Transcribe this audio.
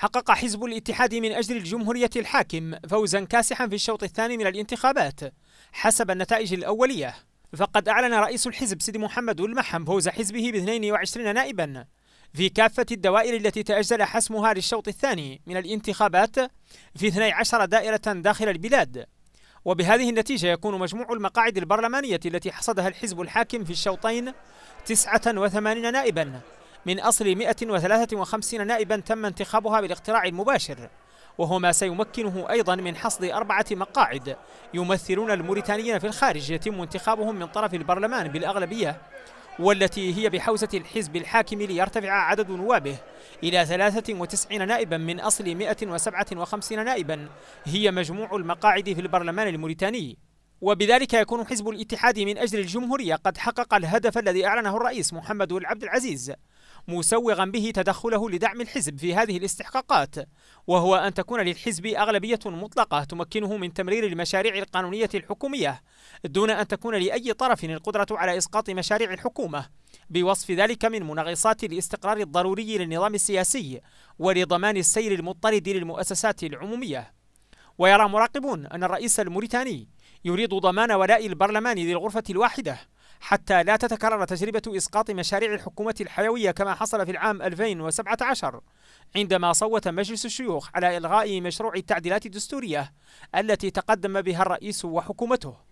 حقق حزب الاتحاد من أجل الجمهورية الحاكم فوزا كاسحا في الشوط الثاني من الانتخابات حسب النتائج الأولية فقد أعلن رئيس الحزب سيدي محمد المحم فوز حزبه ب 22 نائبا في كافة الدوائر التي تأجل حسمها للشوط الثاني من الانتخابات في 12 دائرة داخل البلاد وبهذه النتيجة يكون مجموع المقاعد البرلمانية التي حصدها الحزب الحاكم في الشوطين 89 نائبا من أصل 153 نائبا تم انتخابها بالاقتراع المباشر وهو ما سيمكنه أيضا من حصد أربعة مقاعد يمثلون الموريتانيين في الخارج يتم انتخابهم من طرف البرلمان بالأغلبية والتي هي بحوزة الحزب الحاكم ليرتفع عدد نوابه إلى 93 نائبا من أصل 157 نائبا هي مجموع المقاعد في البرلمان الموريتاني وبذلك يكون حزب الاتحاد من أجل الجمهورية قد حقق الهدف الذي أعلنه الرئيس محمد العبد العزيز مسوغا به تدخله لدعم الحزب في هذه الاستحقاقات وهو أن تكون للحزب أغلبية مطلقة تمكنه من تمرير المشاريع القانونية الحكومية دون أن تكون لأي طرف القدرة على إسقاط مشاريع الحكومة بوصف ذلك من منغصات الاستقرار الضروري للنظام السياسي ولضمان السير المضطرد للمؤسسات العمومية ويرى مراقبون أن الرئيس الموريتاني يريد ضمان ولاء البرلمان للغرفة الواحدة حتى لا تتكرر تجربة إسقاط مشاريع الحكومة الحيوية كما حصل في العام 2017 عندما صوت مجلس الشيوخ على إلغاء مشروع التعديلات الدستورية التي تقدم بها الرئيس وحكومته